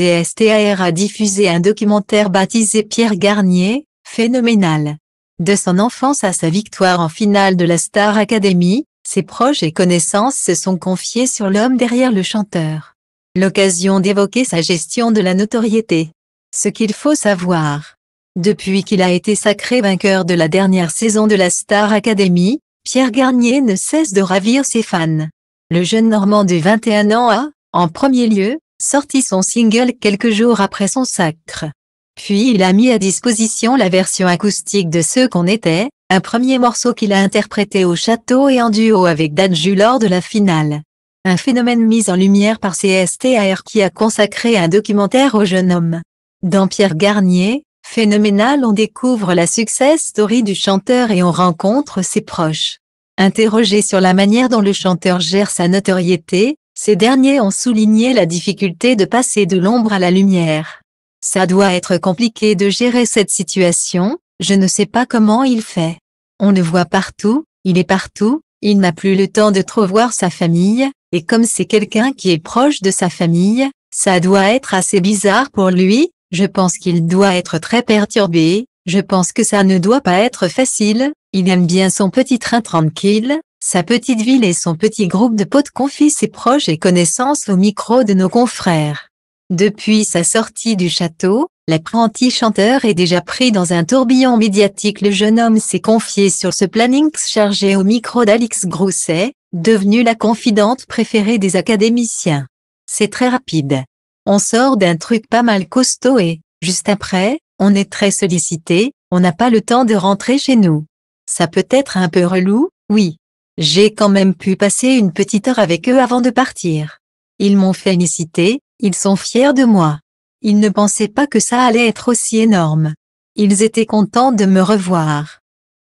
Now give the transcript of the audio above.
CSTAR a diffusé un documentaire baptisé Pierre Garnier, phénoménal. De son enfance à sa victoire en finale de la Star Academy, ses proches et connaissances se sont confiés sur l'homme derrière le chanteur. L'occasion d'évoquer sa gestion de la notoriété. Ce qu'il faut savoir. Depuis qu'il a été sacré vainqueur de la dernière saison de la Star Academy, Pierre Garnier ne cesse de ravir ses fans. Le jeune Normand de 21 ans a, en premier lieu, sorti son single quelques jours après son sacre. Puis il a mis à disposition la version acoustique de Ce qu'on était, un premier morceau qu'il a interprété au château et en duo avec Danju lors de la finale. Un phénomène mis en lumière par CSTAR qui a consacré un documentaire au jeune homme. Dans Pierre Garnier, Phénoménal on découvre la success story du chanteur et on rencontre ses proches. Interrogé sur la manière dont le chanteur gère sa notoriété, ces derniers ont souligné la difficulté de passer de l'ombre à la lumière. Ça doit être compliqué de gérer cette situation, je ne sais pas comment il fait. On le voit partout, il est partout, il n'a plus le temps de trop voir sa famille, et comme c'est quelqu'un qui est proche de sa famille, ça doit être assez bizarre pour lui, je pense qu'il doit être très perturbé, je pense que ça ne doit pas être facile, il aime bien son petit train tranquille, sa petite ville et son petit groupe de potes confient ses proches et connaissances au micro de nos confrères. Depuis sa sortie du château, l'apprenti chanteur est déjà pris dans un tourbillon médiatique. Le jeune homme s'est confié sur ce planning chargé au micro d'Alix Grousset, devenue la confidente préférée des académiciens. C'est très rapide. On sort d'un truc pas mal costaud et, juste après, on est très sollicité, on n'a pas le temps de rentrer chez nous. Ça peut être un peu relou, oui. J'ai quand même pu passer une petite heure avec eux avant de partir. Ils m'ont félicité, ils sont fiers de moi. Ils ne pensaient pas que ça allait être aussi énorme. Ils étaient contents de me revoir.